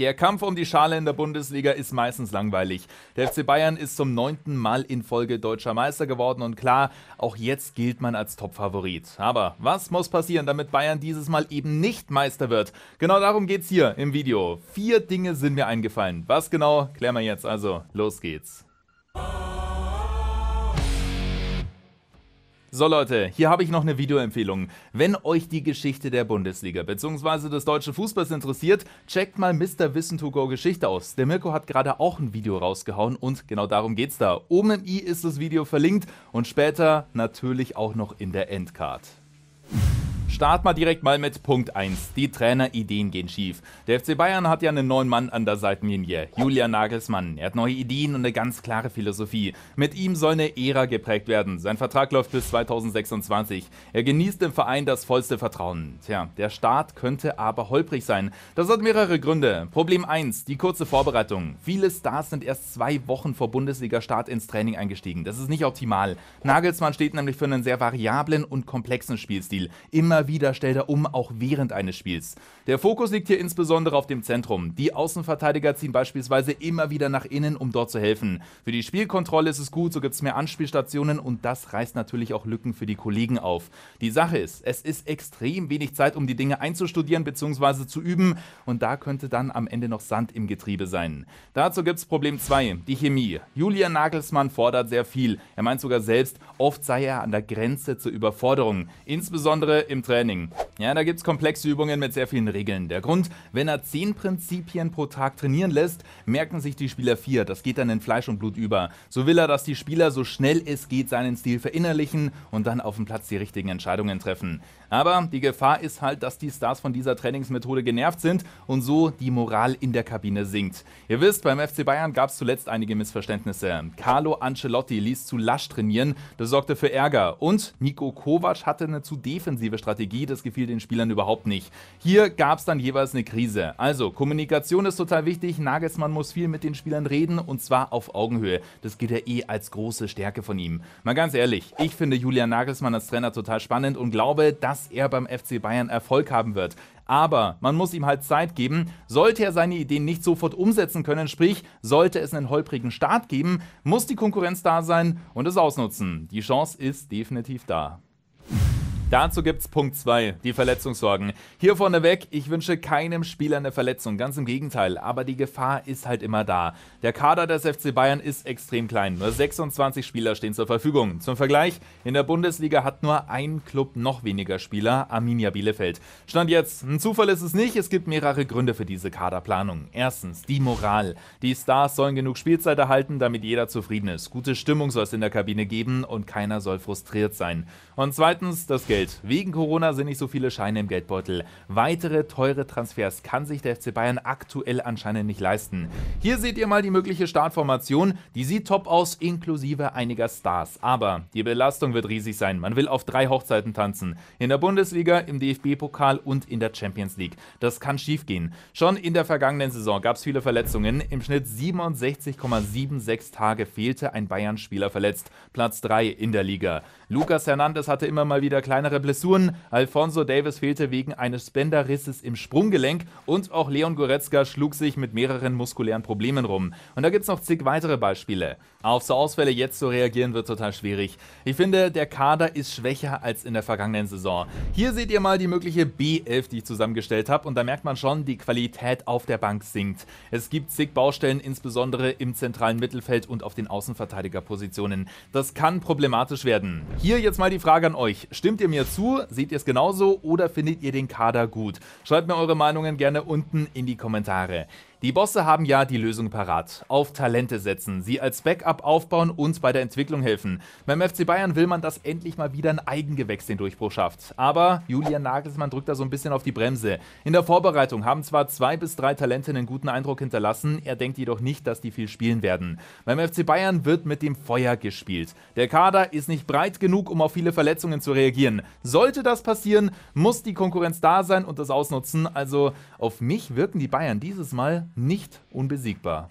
Der Kampf um die Schale in der Bundesliga ist meistens langweilig. Der FC Bayern ist zum neunten Mal in Folge deutscher Meister geworden und klar, auch jetzt gilt man als Topfavorit. Aber was muss passieren, damit Bayern dieses Mal eben nicht Meister wird? Genau darum geht's hier im Video. Vier Dinge sind mir eingefallen. Was genau, klären wir jetzt also. Los geht's. So Leute, hier habe ich noch eine Videoempfehlung. Wenn euch die Geschichte der Bundesliga bzw. des deutschen Fußballs interessiert, checkt mal Mr. Wissen to Go Geschichte aus. Der Mirko hat gerade auch ein Video rausgehauen und genau darum geht's da. Oben im i ist das Video verlinkt und später natürlich auch noch in der Endcard starten mal direkt mal mit Punkt 1. Die Trainerideen gehen schief. Der FC Bayern hat ja einen neuen Mann an der Seitenlinie, Julian Nagelsmann. Er hat neue Ideen und eine ganz klare Philosophie. Mit ihm soll eine Ära geprägt werden. Sein Vertrag läuft bis 2026. Er genießt im Verein das vollste Vertrauen. Tja, der Start könnte aber holprig sein. Das hat mehrere Gründe. Problem 1, die kurze Vorbereitung. Viele Stars sind erst zwei Wochen vor Bundesliga-Start ins Training eingestiegen. Das ist nicht optimal. Nagelsmann steht nämlich für einen sehr variablen und komplexen Spielstil. Immer wieder stellt er um, auch während eines Spiels. Der Fokus liegt hier insbesondere auf dem Zentrum. Die Außenverteidiger ziehen beispielsweise immer wieder nach innen, um dort zu helfen. Für die Spielkontrolle ist es gut, so gibt es mehr Anspielstationen und das reißt natürlich auch Lücken für die Kollegen auf. Die Sache ist, es ist extrem wenig Zeit, um die Dinge einzustudieren bzw. zu üben und da könnte dann am Ende noch Sand im Getriebe sein. Dazu gibt es Problem 2, die Chemie. Julian Nagelsmann fordert sehr viel. Er meint sogar selbst, oft sei er an der Grenze zur Überforderung, insbesondere im Training. Training. Ja, da gibt es komplexe Übungen mit sehr vielen Regeln. Der Grund, wenn er 10 Prinzipien pro Tag trainieren lässt, merken sich die Spieler 4. Das geht dann in Fleisch und Blut über. So will er, dass die Spieler so schnell es geht seinen Stil verinnerlichen und dann auf dem Platz die richtigen Entscheidungen treffen. Aber die Gefahr ist halt, dass die Stars von dieser Trainingsmethode genervt sind und so die Moral in der Kabine sinkt. Ihr wisst, beim FC Bayern gab es zuletzt einige Missverständnisse. Carlo Ancelotti ließ zu lasch trainieren, das sorgte für Ärger. Und Nico Kovac hatte eine zu defensive Strategie Strategie. Das gefiel den Spielern überhaupt nicht. Hier gab es dann jeweils eine Krise. Also, Kommunikation ist total wichtig. Nagelsmann muss viel mit den Spielern reden und zwar auf Augenhöhe. Das gilt ja eh als große Stärke von ihm. Mal ganz ehrlich, ich finde Julian Nagelsmann als Trainer total spannend und glaube, dass er beim FC Bayern Erfolg haben wird. Aber man muss ihm halt Zeit geben. Sollte er seine Ideen nicht sofort umsetzen können, sprich, sollte es einen holprigen Start geben, muss die Konkurrenz da sein und es ausnutzen. Die Chance ist definitiv da. Dazu gibt es Punkt 2, die Verletzungssorgen. Hier vorneweg, ich wünsche keinem Spieler eine Verletzung, ganz im Gegenteil, aber die Gefahr ist halt immer da. Der Kader des FC Bayern ist extrem klein, nur 26 Spieler stehen zur Verfügung. Zum Vergleich, in der Bundesliga hat nur ein Club noch weniger Spieler, Arminia Bielefeld. Stand jetzt, ein Zufall ist es nicht, es gibt mehrere Gründe für diese Kaderplanung. Erstens, die Moral. Die Stars sollen genug Spielzeit erhalten, damit jeder zufrieden ist. Gute Stimmung soll es in der Kabine geben und keiner soll frustriert sein. Und zweitens, das Geld. Geld. Wegen Corona sind nicht so viele Scheine im Geldbeutel. Weitere teure Transfers kann sich der FC Bayern aktuell anscheinend nicht leisten. Hier seht ihr mal die mögliche Startformation. Die sieht top aus, inklusive einiger Stars. Aber die Belastung wird riesig sein. Man will auf drei Hochzeiten tanzen. In der Bundesliga, im DFB-Pokal und in der Champions League. Das kann schiefgehen. Schon in der vergangenen Saison gab es viele Verletzungen. Im Schnitt 67,76 Tage fehlte ein Bayern-Spieler verletzt. Platz 3 in der Liga. Lucas Hernandez hatte immer mal wieder kleinere Blessuren. Alfonso Davis fehlte wegen eines Bänderrisses im Sprunggelenk. Und auch Leon Goretzka schlug sich mit mehreren muskulären Problemen rum. Und da gibt es noch zig weitere Beispiele. Auf so Ausfälle jetzt zu reagieren wird total schwierig. Ich finde, der Kader ist schwächer als in der vergangenen Saison. Hier seht ihr mal die mögliche B11, die ich zusammengestellt habe. Und da merkt man schon, die Qualität auf der Bank sinkt. Es gibt zig Baustellen, insbesondere im zentralen Mittelfeld und auf den Außenverteidigerpositionen. Das kann problematisch werden. Hier jetzt mal die Frage an euch. Stimmt ihr mir zu? Seht ihr es genauso oder findet ihr den Kader gut? Schreibt mir eure Meinungen gerne unten in die Kommentare. Die Bosse haben ja die Lösung parat. Auf Talente setzen, sie als Backup aufbauen und bei der Entwicklung helfen. Beim FC Bayern will man, dass endlich mal wieder ein Eigengewächs den Durchbruch schafft. Aber Julian Nagelsmann drückt da so ein bisschen auf die Bremse. In der Vorbereitung haben zwar zwei bis drei Talente einen guten Eindruck hinterlassen, er denkt jedoch nicht, dass die viel spielen werden. Beim FC Bayern wird mit dem Feuer gespielt. Der Kader ist nicht breit genug, um auf viele Verletzungen zu reagieren. Sollte das passieren, muss die Konkurrenz da sein und das ausnutzen. Also auf mich wirken die Bayern dieses Mal nicht unbesiegbar.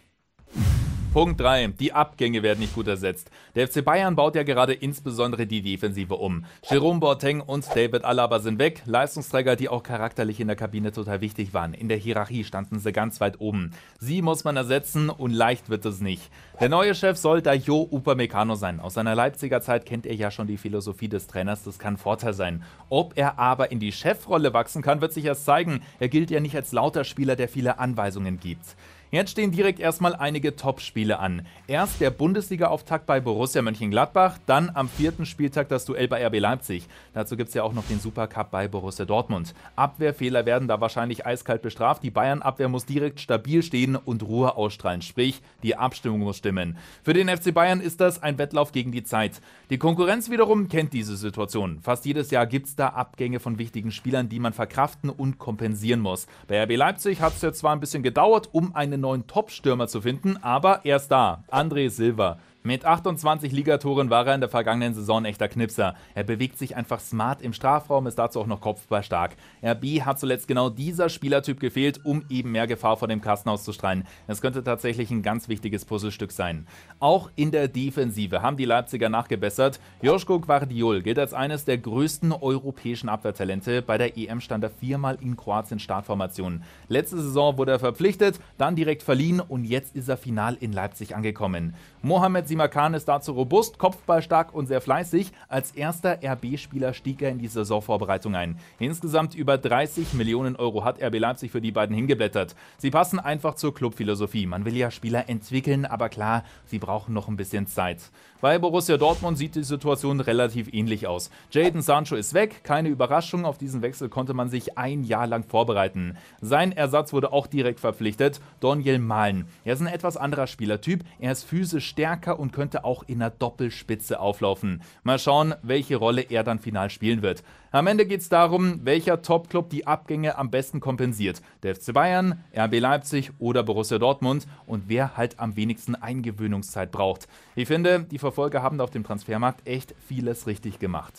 Punkt 3. Die Abgänge werden nicht gut ersetzt. Der FC Bayern baut ja gerade insbesondere die Defensive um. Jerome Boateng und David Alaba sind weg. Leistungsträger, die auch charakterlich in der Kabine total wichtig waren. In der Hierarchie standen sie ganz weit oben. Sie muss man ersetzen und leicht wird es nicht. Der neue Chef soll Dayo Upamecano sein. Aus seiner Leipziger Zeit kennt er ja schon die Philosophie des Trainers. Das kann Vorteil sein. Ob er aber in die Chefrolle wachsen kann, wird sich erst zeigen. Er gilt ja nicht als lauter Spieler, der viele Anweisungen gibt. Jetzt stehen direkt erstmal einige Topspiele an. Erst der Bundesliga-Auftakt bei Borussia Mönchengladbach, dann am vierten Spieltag das Duell bei RB Leipzig. Dazu gibt es ja auch noch den Supercup bei Borussia Dortmund. Abwehrfehler werden da wahrscheinlich eiskalt bestraft. Die Bayern-Abwehr muss direkt stabil stehen und Ruhe ausstrahlen, sprich, die Abstimmung muss stimmen. Für den FC Bayern ist das ein Wettlauf gegen die Zeit. Die Konkurrenz wiederum kennt diese Situation. Fast jedes Jahr gibt es da Abgänge von wichtigen Spielern, die man verkraften und kompensieren muss. Bei RB Leipzig hat es ja zwar ein bisschen gedauert, um einen neuen Top-Stürmer zu finden, aber er ist da. André Silva mit 28 Ligatoren war er in der vergangenen Saison echter Knipser. Er bewegt sich einfach smart im Strafraum, ist dazu auch noch kopfballstark. RB hat zuletzt genau dieser Spielertyp gefehlt, um eben mehr Gefahr vor dem Kasten auszustrahlen. Es könnte tatsächlich ein ganz wichtiges Puzzlestück sein. Auch in der Defensive haben die Leipziger nachgebessert. Joschko Guardiol gilt als eines der größten europäischen Abwehrtalente. Bei der EM stand er viermal in Kroatien Startformation. Letzte Saison wurde er verpflichtet, dann direkt verliehen und jetzt ist er final in Leipzig angekommen. Mohamed Simakan ist dazu robust, kopfballstark und sehr fleißig. Als erster RB-Spieler stieg er in die Saisonvorbereitung ein. Insgesamt über 30 Millionen Euro hat RB Leipzig für die beiden hingeblättert. Sie passen einfach zur Clubphilosophie. Man will ja Spieler entwickeln, aber klar, sie brauchen noch ein bisschen Zeit. Bei Borussia Dortmund sieht die Situation relativ ähnlich aus. Jaden Sancho ist weg, keine Überraschung, auf diesen Wechsel konnte man sich ein Jahr lang vorbereiten. Sein Ersatz wurde auch direkt verpflichtet, Daniel Mahlen. Er ist ein etwas anderer Spielertyp, er ist physisch stärker und könnte auch in der Doppelspitze auflaufen. Mal schauen, welche Rolle er dann final spielen wird. Am Ende geht es darum, welcher Top-Club die Abgänge am besten kompensiert. Der FC Bayern, RB Leipzig oder Borussia Dortmund und wer halt am wenigsten Eingewöhnungszeit braucht. Ich finde, die Verfolger haben auf dem Transfermarkt echt vieles richtig gemacht.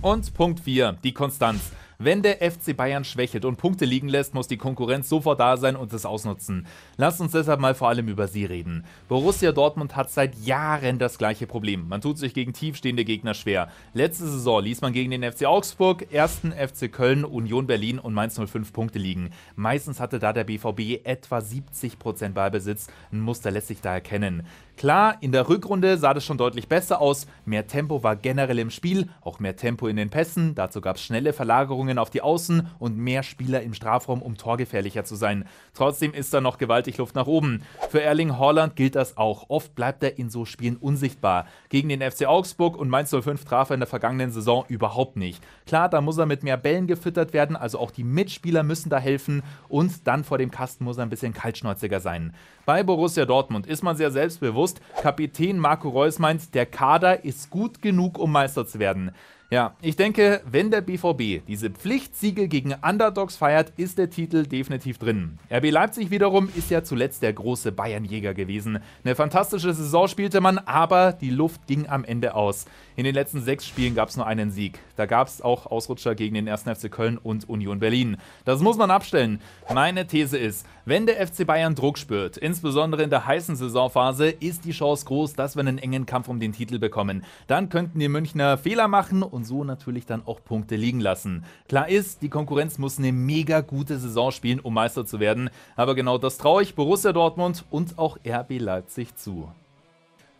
Und Punkt 4, die Konstanz. Wenn der FC Bayern schwächelt und Punkte liegen lässt, muss die Konkurrenz sofort da sein und es ausnutzen. Lasst uns deshalb mal vor allem über sie reden. Borussia Dortmund hat seit Jahren das gleiche Problem. Man tut sich gegen tiefstehende Gegner schwer. Letzte Saison ließ man gegen den FC Augsburg, ersten FC Köln, Union Berlin und Mainz 05 Punkte liegen. Meistens hatte da der BVB etwa 70% Ballbesitz. Ein Muster lässt sich da erkennen. Klar, in der Rückrunde sah das schon deutlich besser aus. Mehr Tempo war generell im Spiel, auch mehr Tempo in den Pässen. Dazu gab es schnelle Verlagerungen auf die Außen und mehr Spieler im Strafraum, um torgefährlicher zu sein. Trotzdem ist da noch gewaltig Luft nach oben. Für Erling Haaland gilt das auch. Oft bleibt er in so Spielen unsichtbar. Gegen den FC Augsburg und Mainz 05 traf er in der vergangenen Saison überhaupt nicht. Klar, da muss er mit mehr Bällen gefüttert werden, also auch die Mitspieler müssen da helfen und dann vor dem Kasten muss er ein bisschen kaltschnäuziger sein. Bei Borussia Dortmund ist man sehr selbstbewusst Post. Kapitän Marco Reus meint, der Kader ist gut genug, um Meister zu werden. Ja, ich denke, wenn der BVB diese Pflichtsiege gegen Underdogs feiert, ist der Titel definitiv drin. RB Leipzig wiederum ist ja zuletzt der große Bayernjäger gewesen. Eine fantastische Saison spielte man, aber die Luft ging am Ende aus. In den letzten sechs Spielen gab es nur einen Sieg. Da gab es auch Ausrutscher gegen den 1. FC Köln und Union Berlin. Das muss man abstellen. Meine These ist, wenn der FC Bayern Druck spürt, insbesondere in der heißen Saisonphase, ist die Chance groß, dass wir einen engen Kampf um den Titel bekommen. Dann könnten die Münchner Fehler machen und so natürlich dann auch Punkte liegen lassen. Klar ist, die Konkurrenz muss eine mega gute Saison spielen, um Meister zu werden. Aber genau das traue ich Borussia Dortmund und auch RB Leipzig zu.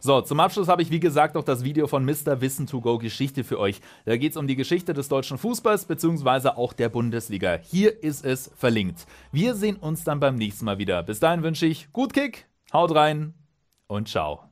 So, zum Abschluss habe ich wie gesagt noch das Video von Mr. Wissen 2 Go Geschichte für euch. Da geht es um die Geschichte des deutschen Fußballs bzw. auch der Bundesliga. Hier ist es verlinkt. Wir sehen uns dann beim nächsten Mal wieder. Bis dahin wünsche ich gut Kick, haut rein und ciao.